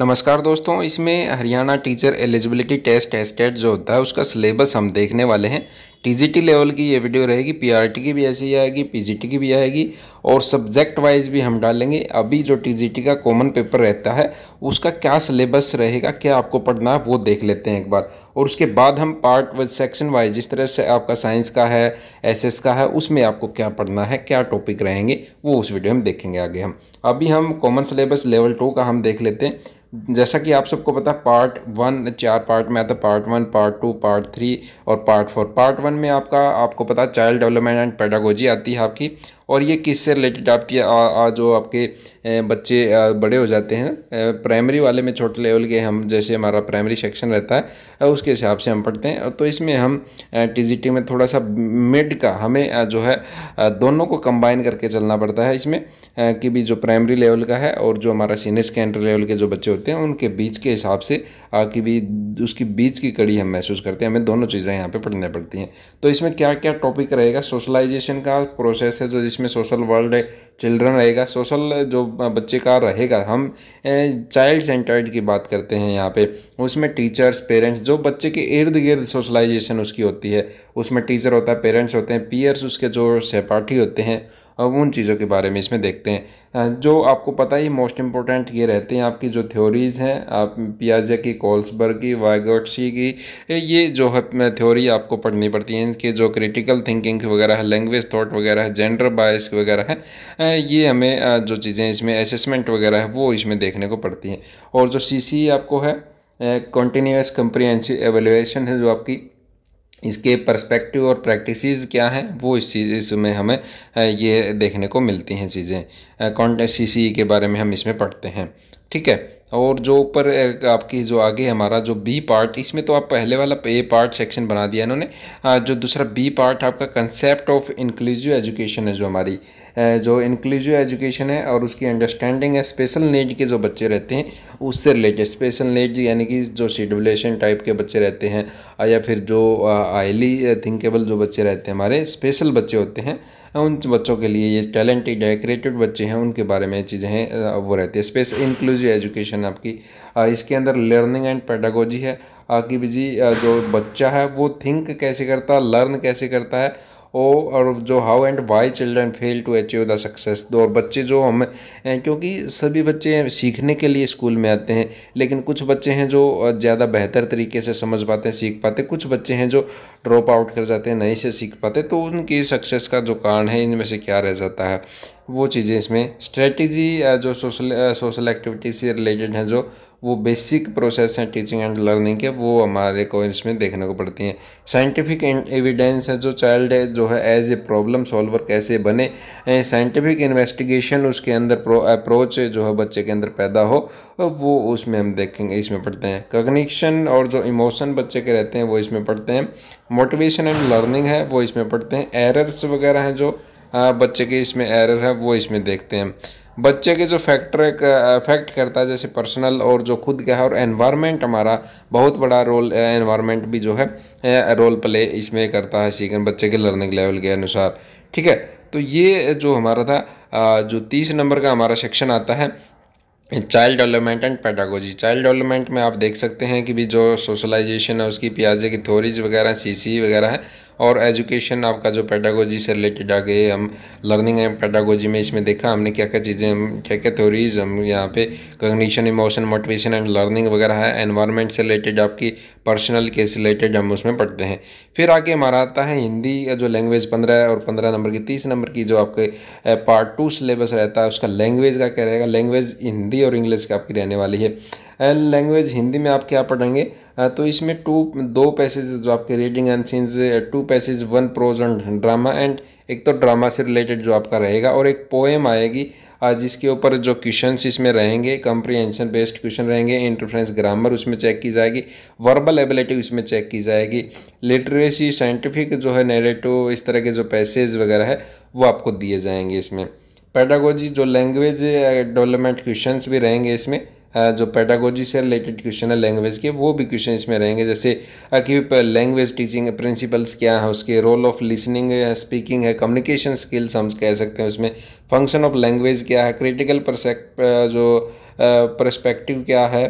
नमस्कार दोस्तों इसमें हरियाणा टीचर एलिजिबिलिटी टेस्ट एस्टेट जो होता है उसका सिलेबस हम देखने वाले हैं टीजीटी लेवल की ये वीडियो रहेगी पीआरटी की भी ऐसी ही आएगी पीजीटी की भी आएगी और सब्जेक्ट वाइज भी हम डालेंगे अभी जो टीजीटी का कॉमन पेपर रहता है उसका क्या सिलेबस रहेगा क्या आपको पढ़ना है वो देख लेते हैं एक बार और उसके बाद हम पार्ट वाइज सेक्शन वाइज जिस तरह से आपका साइंस का है एस का है उसमें आपको क्या पढ़ना है क्या टॉपिक रहेंगे वो उस वीडियो में देखेंगे आगे हम अभी हम कॉमन सिलेबस लेवल टू का हम देख लेते हैं जैसा कि आप सबको पता पार्ट वन चार पार्ट में आता part one part two part three और पार्ट फोर पार्ट वन में आपका आपको पता चाइल्ड डेवलपमेंट एंड पेडागोजी आती है आपकी और ये किससे रिलेटेड आपकी जो आपके बच्चे बड़े हो जाते हैं प्राइमरी वाले में छोटे लेवल के हम जैसे हमारा प्राइमरी सेक्शन रहता है उसके हिसाब से हम पढ़ते हैं तो इसमें हम टी में थोड़ा सा मिड का हमें जो है दोनों को कंबाइन करके चलना पड़ता है इसमें कि भी जो प्राइमरी लेवल का है और जो हमारा सीनियर सेकेंडरी लेवल के जो बच्चे होते हैं उनके बीच के हिसाब से कि भी उसकी बीच की कड़ी हम महसूस करते हैं हमें दोनों चीज़ें यहाँ पर पढ़ने पड़ती हैं तो इसमें क्या क्या टॉपिक रहेगा सोशलाइजेशन का प्रोसेस है जो जिस जिसमें सोशल वर्ल्ड चिल्ड्रन रहेगा सोशल जो बच्चे का रहेगा हम चाइल्ड सेंटर्ड की बात करते हैं यहाँ पे उसमें टीचर्स पेरेंट्स जो बच्चे के इर्द गिर्द सोशलाइजेशन उसकी होती है उसमें टीचर होता है पेरेंट्स होते हैं पीयर्स उसके जो सहपाठी होते हैं उन चीज़ों के बारे में इसमें देखते हैं जो आपको पता ही मोस्ट इम्पोर्टेंट ये रहते हैं आपकी जो थ्योरीज़ हैं आप पियाजे की कोल्सबर्ग की वाइगोटसी की ये जो है थ्योरी आपको पढ़नी पड़ती है इनके जो क्रिटिकल थिंकिंग वगैरह है लैंग्वेज थाट वगैरह है जेंडर बायस वगैरह है ये हमें जो चीज़ें इसमें असेसमेंट वगैरह है वो इसमें देखने को पड़ती हैं और जो सी e आपको है कॉन्टीन्यूस कंप्रीहेंसिव एवेल्यूशन है जो आपकी इसके पर्सपेक्टिव और प्रैक्टिसेस क्या हैं वो इस चीज़ इसमें हमें ये देखने को मिलती हैं चीज़ें कॉन्टेक्ट सी e के बारे में हम इसमें पढ़ते हैं ठीक है और जो ऊपर आपकी जो आगे हमारा जो बी पार्ट इसमें तो आप पहले वाला ए पार्ट सेक्शन बना दिया इन्होंने जो दूसरा बी पार्ट आपका कंसेप्ट ऑफ इंक्लूसिव एजुकेशन है जो हमारी जो इंक्लूसिव एजुकेशन है और उसकी अंडरस्टैंडिंग है स्पेशल नीड के जो बच्चे रहते हैं उससे रिलेटेड स्पेशल नीड यानी कि जो शेड्यूलेशन टाइप के बच्चे रहते हैं या फिर जो हाईली थिंकेबल जो बच्चे रहते हैं हमारे स्पेशल बच्चे होते हैं उन बच्चों के लिए ये टैलेंटेड है क्रिएटिव बच्चे हैं उनके बारे में चीज़ें हैं वो रहती है स्पेस इंक्लूसिव एजुकेशन आपकी इसके अंदर लर्निंग एंड पैडागोजी है कि जी जो बच्चा है वो थिंक कैसे करता है लर्न कैसे करता है ओ और जो how and why children fail to achieve the success दो और बच्चे जो हम क्योंकि सभी बच्चे सीखने के लिए स्कूल में आते हैं लेकिन कुछ बच्चे हैं जो ज़्यादा बेहतर तरीके से समझ पाते हैं सीख पाते कुछ बच्चे हैं जो ड्रॉप आउट कर जाते हैं नहीं से सीख पाते तो उनकी सक्सेस का जो कारण है इनमें से क्या रह जाता है वो चीज़ें इसमें स्ट्रेटजी जो सोशल सोशल एक्टिविटी से रिलेटेड हैं जो वो बेसिक प्रोसेस हैं टीचिंग एंड लर्निंग के वो हमारे को इसमें देखने को पड़ती हैं साइंटिफिक एविडेंस है जो चाइल्ड है जो है एज ए प्रॉब्लम सॉल्वर कैसे बने साइंटिफिक इन्वेस्टिगेशन उसके अंदर अप्रोच जो है बच्चे के अंदर पैदा हो वो उसमें हम देखेंगे इसमें पढ़ते हैं कग्निशन और जो इमोशन बच्चे के रहते हैं वो इसमें पढ़ते हैं मोटिवेशन एंड लर्निंग है वो इसमें पढ़ते हैं एरर्स वगैरह हैं जो हाँ, बच्चे के इसमें एरर है वो इसमें देखते हैं बच्चे के जो फैक्टर अफेक्ट करता है जैसे पर्सनल और जो खुद का है और एनवायरनमेंट हमारा बहुत बड़ा रोल एनवायरनमेंट भी जो है रोल प्ले इसमें करता है सीखन बच्चे के लर्निंग लेवल के अनुसार ठीक है तो ये जो हमारा था जो तीस नंबर का हमारा सेक्शन आता है child development and pedagogy child development में आप देख सकते हैं कि भी जो सोशलाइजेशन है उसकी पियाजे की थोरीज वगैरह सीसी वगैरह है और एजुकेशन आपका जो पैडागोजी से रिलेटेड आ गए हम लर्निंग एंड पैडागोजी में इसमें देखा हमने क्या क्या चीज़ें हम क्या क्या थ्योरीज हम यहाँ पे cognition emotion motivation and learning वगैरह है एनवायरनमेंट से रिलेटेड आपकी पर्सनल केस रिलेटेड हम उसमें पढ़ते हैं फिर आगे हमारा आता है हिंदी जो लैंग्वेज पंद्रह और पंद्रह नंबर की तीस नंबर की जो आपके पार्ट टू सिलेबस रहता है उसका लैंग्वेज का क्या रहेगा लैंग्वेज हिंदी और इंग्लिश का आपकी रहने वाली है एंड लैंग्वेज हिंदी में आप क्या पढ़ेंगे तो इसमें टू दो पैसेज जो आपके reading and scenes two passage one prose and drama and एक तो ड्रामा से रिलेटेड जो आपका रहेगा और एक पोएम आएगी जिसके ऊपर जो क्वेश्चन इसमें रहेंगे कंप्रीहेंशन बेस्ड क्वेश्चन रहेंगे इंटरफ्रेंस ग्रामर उसमें चेक की जाएगी वर्बल एबिलिटी उसमें चेक की जाएगी लिटरेसी साइंटिफिक जो है नेरेटिव इस तरह के जो पैसेज वगैरह है वो आपको दिए जाएंगे इसमें पैडागोजी जो लैंग्वेज डेवलपमेंट क्वेश्चंस भी रहेंगे इसमें जो पैटागोजी से रिलेटेड क्वेश्चन है लैंग्वेज के वो भी क्वेश्चन इसमें रहेंगे जैसे कि लैंग्वेज टीचिंग प्रिंसिपल्स क्या हैं उसके रोल ऑफ लिसनिंग है स्पीकिंग है कम्युनिकेशन स्किल्स हम कह सकते हैं उसमें फंक्शन ऑफ लैंग्वेज क्या है क्रिटिकल जो परस्पेक्टिव क्या है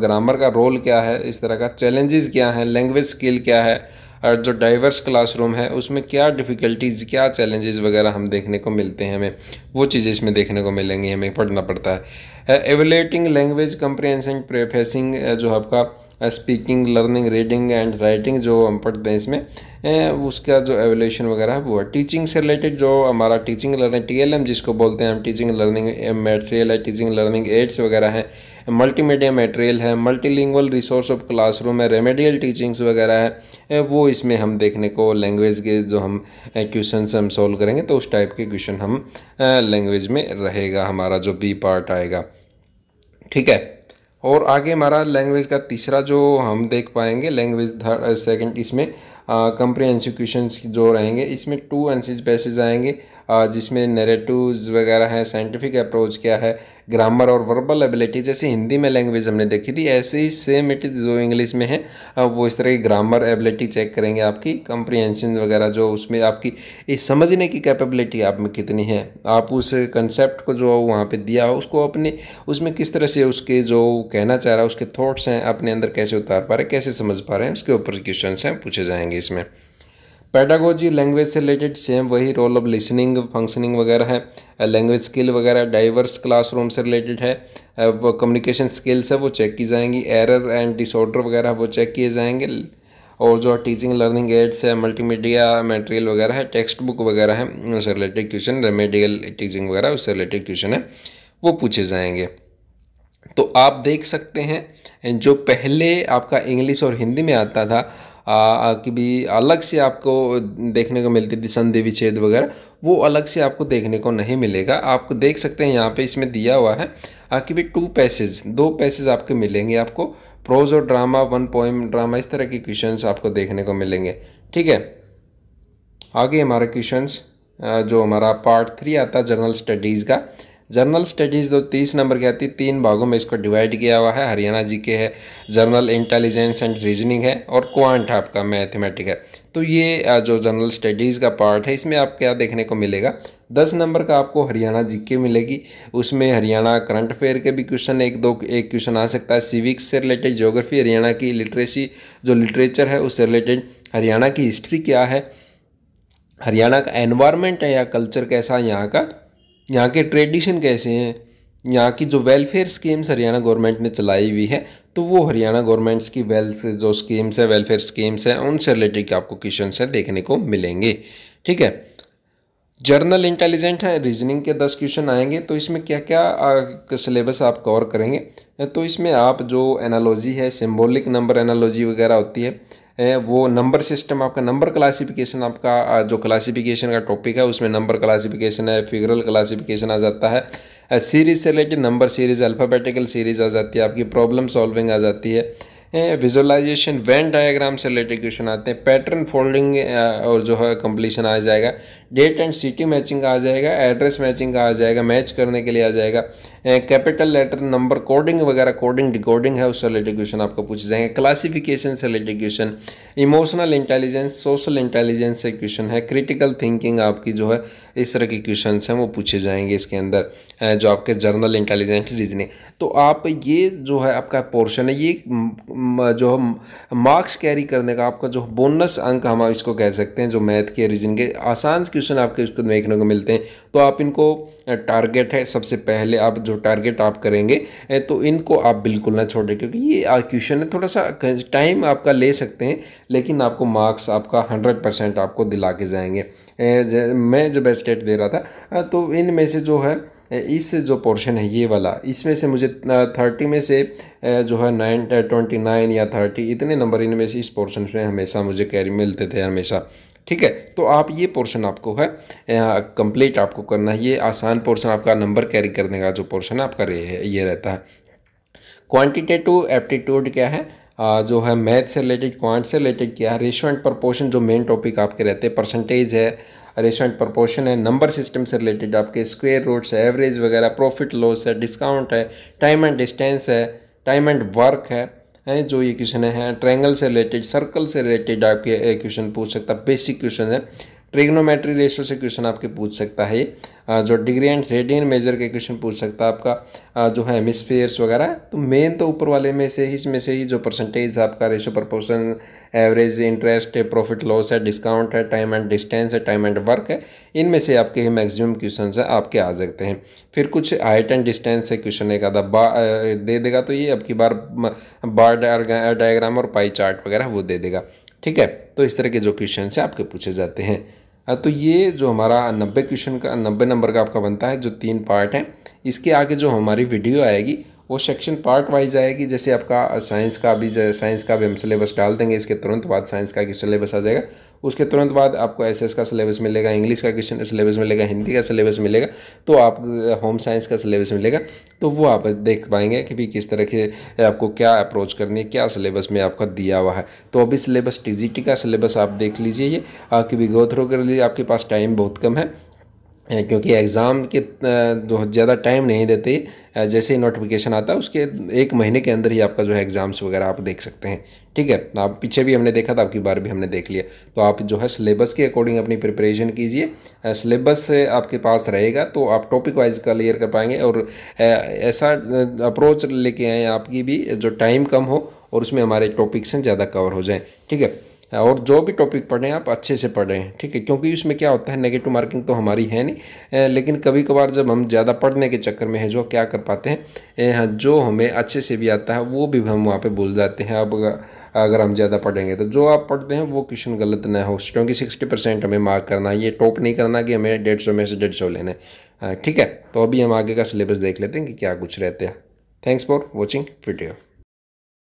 ग्रामर का रोल क्या है इस तरह का चैलेंजेस क्या है लैंग्वेज स्किल क्या है जो डाइवर्स क्लासरूम है उसमें क्या डिफ़िकल्टीज़ क्या चैलेंजेस वगैरह हम देखने को मिलते हैं हमें वो चीज़ें इसमें देखने को मिलेंगी हमें पढ़ना पड़ता है एवेलेटिंग लैंग्वेज कंप्रिहेंसिंग प्रेफेसिंग जो आपका speaking learning reading and writing जो हम पढ़ते हैं इसमें उसका जो एवेलेशन वगैरह है वो है टीचिंग से रिलेटेड जो हमारा टीचिंग लर्निंग टी जिसको बोलते हैं हम टीचिंग लर्निंग मेटेरियल है टीचिंग लर्निंग एड्स वगैरह हैं मल्टीमीडिया मटेरियल है मल्टीलिंगुअल रिसोर्स ऑफ क्लासरूम है रेमेडियल टीचिंग्स वगैरह है वो इसमें हम देखने को लैंग्वेज के जो हम क्वेश्चन हम सोल्व करेंगे तो उस टाइप के क्वेश्चन हम लैंग्वेज में रहेगा हमारा जो बी पार्ट आएगा ठीक है और आगे हमारा लैंग्वेज का तीसरा जो हम देख पाएंगे लैंग्वेज थर्ड सेकंड इसमें कंप्रीहेंसिव क्वेश्चन जो रहेंगे इसमें टू एनसीज पैसेज आएंगे जिसमें नरेटिव्स वगैरह हैं साइंटिफिक अप्रोच क्या है ग्रामर और वर्बल एबिलिटी जैसे हिंदी में लैंग्वेज हमने देखी थी ऐसे ही सेम इट इज़ जो इंग्लिश में है वो इस तरह की ग्रामर एबिलिटी चेक करेंगे आपकी कंप्रीहेंशन वगैरह जो उसमें आपकी इस समझने की कैपेबिलिटी आप में कितनी है आप उस कंसेप्ट को जो वहाँ पर दिया हो उसको अपने उसमें किस तरह से उसके जो कहना चाह रहा है उसके थाट्स हैं अपने अंदर कैसे उतार पा रहे कैसे समझ पा रहे हैं उसके ऊपर क्वेश्चन हैं पूछे जाएंगे जाएंगे इसमें पैडागोजी लैंग्वेज से रिलेटेड सेम वही रोल ऑफ लिसनिंग फंक्शनिंग वगैरह है लैंग्वेज स्किल वगैरह डाइवर्स क्लासरूम से रिलेटेड है कम्युनिकेशन स्किल्स है वो चेक की जाएंगी एरर एंड डिसऑर्डर वगैरह वो चेक किए जाएंगे और जो टीचिंग लर्निंग एड्स है मल्टीमीडिया मटेरियल वगैरह है टेक्स्ट बुक वगैरह है उससे रिलेटेड क्वेश्चन रेमेडियल टीचिंग वगैरह उससे रिलेटेड क्वेश्चन है वो पूछे जाएंगे तो आप देख सकते हैं जो पहले आपका इंग्लिश और हिंदी में आता था की भी अलग से आपको देखने को मिलती थी संधि विच्छेद वगैरह वो अलग से आपको देखने को नहीं मिलेगा आपको देख सकते हैं यहाँ पे इसमें दिया हुआ है कि भी टू पैसेज दो पैसेज आपके मिलेंगे आपको प्रोज और ड्रामा वन पॉइंट ड्रामा इस तरह के क्वेश्चन आपको देखने को मिलेंगे ठीक है आगे हमारे क्वेश्चन जो हमारा पार्ट थ्री आता है जनरल स्टडीज़ का जनरल स्टडीज़ जो तीस नंबर की आती है तीन भागों में इसको डिवाइड किया हुआ है हरियाणा जी के है जनरल इंटेलिजेंस एंड रीजनिंग है और क्वांट आपका मैथमेटिक है तो ये जो जनरल स्टडीज़ का पार्ट है इसमें आप क्या देखने को मिलेगा दस नंबर का आपको हरियाणा जीके मिलेगी उसमें हरियाणा करंट अफेयर के भी क्वेश्चन एक दो एक क्वेश्चन आ सकता है सिविक्स से रिलेटेड ज्योग्राफी हरियाणा की लिटरेसी जो लिटरेचर है उससे रिलेटेड हरियाणा की हिस्ट्री क्या है हरियाणा का एनवायरनमेंट है या कल्चर कैसा है यहाँ का यहाँ के ट्रेडिशन कैसे हैं यहाँ की जो वेलफेयर स्कीम्स हरियाणा गवर्नमेंट ने चलाई हुई है तो वो हरियाणा गवर्नमेंट्स की वेल्थ जो स्कीम्स है वेलफेयर स्कीम्स हैं उनसे रिलेटेड आपको क्वेश्चन है देखने को मिलेंगे ठीक है जर्नल इंटेलिजेंट है रीजनिंग के दस क्वेश्चन आएंगे तो इसमें क्या क्या सिलेबस आप कवर करेंगे तो इसमें आप जो एनालॉजी है सिम्बोलिक नंबर एनालॉजी वगैरह होती है वो नंबर सिस्टम आपका नंबर क्लासिफिकेशन आपका जो क्लासिफिकेशन का टॉपिक है उसमें नंबर क्लासिफिकेशन है फिगरल क्लासिफिकेशन आ जाता है सीरीज से लेके नंबर सीरीज अल्फ़ाबेटिकल सीरीज आ जाती है आपकी प्रॉब्लम सॉल्विंग आ जाती है विजुअलाइजेशन वैन डायग्राम से रिलेटेड क्वेश्चन आते हैं पैटर्न फोल्डिंग और जो है कंप्लीशन आ जाएगा डेट एंड सिटी मैचिंग आ जाएगा एड्रेस मैचिंग आ जाएगा मैच करने के लिए आ जाएगा कैपिटल लेटर नंबर कोडिंग वगैरह कोडिंग डिकोडिंग है उससे रिलेटेड क्वेश्चन आपको पूछे जाएंगे क्लासिफिकेशन से related question emotional intelligence social intelligence से क्वेश्चन है क्रिटिकल थिंकिंग आपकी जो है इस तरह के क्वेश्चन हैं वो पूछे जाएंगे इसके अंदर जो आपके जर्नल इंटेलिजेंस रीजनिंग तो आप ये जो है आपका पोर्शन है ये जो मार्क्स कैरी करने का आपका जो बोनस अंक हम इसको कह सकते हैं जो मैथ के रीजन के आसान क्वेश्चन आपके उसको देखने को मिलते हैं तो आप इनको टारगेट है सबसे पहले आप जो जो टारगेट आप करेंगे तो इनको आप बिल्कुल ना छोड़ें क्योंकि ये क्वेश्चन है थोड़ा सा टाइम आपका ले सकते हैं लेकिन आपको मार्क्स आपका हंड्रेड परसेंट आपको दिला के जाएंगे मैं जब स्टेट दे रहा था तो इनमें से जो है इस जो पोर्शन है ये वाला इसमें से मुझे थर्टी में से जो है नाइन ट्वेंटी नाइन या थर्टी इतने नंबर इनमें से इस पोर्शन में हमेशा मुझे कैरी मिलते थे हमेशा ठीक है तो आप ये पोर्शन आपको है कंप्लीट आपको करना है ये आसान पोर्शन आपका नंबर कैरी करने का जो पोर्शन है आपका ये रहता है क्वान्टिटेटिव एप्टीट्यूड क्या है आ, जो है मैथ से रिलेटेड क्वांट से रिलेटेड क्या है रेशो एंड प्रपोर्शन जो मेन टॉपिक आपके रहते हैं परसेंटेज है रेशो एंड प्रपोर्शन है नंबर सिस्टम से रिलेटेड आपके स्क्वेयर रूट्स है एवरेज वगैरह प्रॉफिट लॉस है डिस्काउंट है टाइम एंड डिस्टेंस है टाइम एंड वर्क है हैं जो ये क्वेश्चन है ट्रायंगल से रिलेटेड सर्कल से रिलेटेड आपके क्वेश्चन पूछ सकता है बेसिक क्वेश्चन है ट्रिग्नोमेट्री रेशो से क्वेश्चन आपके पूछ सकता है जो डिग्री एंड रेडियन मेजर के क्वेश्चन पूछ सकता है आपका जो है हेमिसफेयर्स वगैरह तो मेन तो ऊपर वाले में से ही इसमें से ही जो परसेंटेज आपका रेशो प्रपोर्सन एवरेज इंटरेस्ट है प्रॉफिट लॉस है डिस्काउंट है टाइम एंड डिस्टेंस है टाइम एंड वर्क है इनमें से आपके ही मैक्सिमम क्वेश्चन है आपके आ सकते हैं फिर कुछ हाइट एंड डिस्टेंस से क्वेश्चन एक आधा बा दे देगा तो ये आपकी बार बार डायग्राम और पाई चार्ट वगैरह वो दे देगा ठीक है तो इस तरह के जो क्वेश्चन है आपके पूछे जाते हैं हाँ, तो ये जो हमारा नब्बे क्वेश्चन का नब्बे नंबर का आपका बनता है जो तीन पार्ट हैं इसके आगे जो हमारी वीडियो आएगी वो सेक्शन पार्ट वाइज आएगी जैसे आपका साइंस का अभी साइंस का भी हम सिलेबस डाल देंगे इसके तुरंत बाद साइंस का सिलेबस आ जाएगा उसके तुरंत बाद आपको एसएस का सिलेबस मिलेगा इंग्लिश का क्वेश्चन सिलेबस मिलेगा हिंदी का सिलेबस मिलेगा तो आप होम साइंस का सिलेबस मिलेगा तो वो आप देख पाएंगे कि भी किस तरह के आपको क्या अप्रोच करनी है क्या सिलेबस में आपका दिया हुआ है तो अभी सिलेबस टी का सिलेबस आप देख लीजिए ये कि भी गो थ्रू कर लीजिए आपके पास टाइम बहुत कम है क्योंकि एग्ज़ाम के ज़्यादा टाइम नहीं देते जैसे ही नोटिफिकेशन आता है उसके एक महीने के अंदर ही आपका जो है एग्ज़ाम्स वगैरह आप देख सकते हैं ठीक है आप पीछे भी हमने देखा था आपकी बार भी हमने देख लिया तो आप जो है सिलेबस के अकॉर्डिंग अपनी प्रिपरेशन कीजिए सिलेबस आपके पास रहेगा तो आप टॉपिक वाइज क्लियर कर पाएंगे और ऐसा अप्रोच लेके आएँ आपकी भी जो टाइम कम हो और उसमें हमारे टॉपिक्स हैं ज़्यादा कवर हो जाएँ ठीक है हाँ, और जो भी टॉपिक पढ़ें आप अच्छे से पढ़ें ठीक है क्योंकि इसमें क्या होता है नेगेटिव मार्किंग तो हमारी है नहीं लेकिन कभी कभार जब हम ज़्यादा पढ़ने के चक्कर में है जो क्या कर पाते हैं हाँ, जो हमें अच्छे से भी आता है वो भी हम वहाँ पर भूल जाते हैं अब अगर हम ज़्यादा पढ़ेंगे तो जो आप पढ़ते हैं वो क्वेश्चन गलत ना हो क्योंकि सिक्सटी परसेंट हमें मार्क करना है ये टॉप नहीं करना कि हमें डेढ़ सौ में से डेढ़ सौ लेना है हाँ, ठीक है तो अभी हम आगे का सिलेबस देख लेते हैं कि क्या कुछ रहते हैं थैंक्स फॉर वॉचिंग वीडियो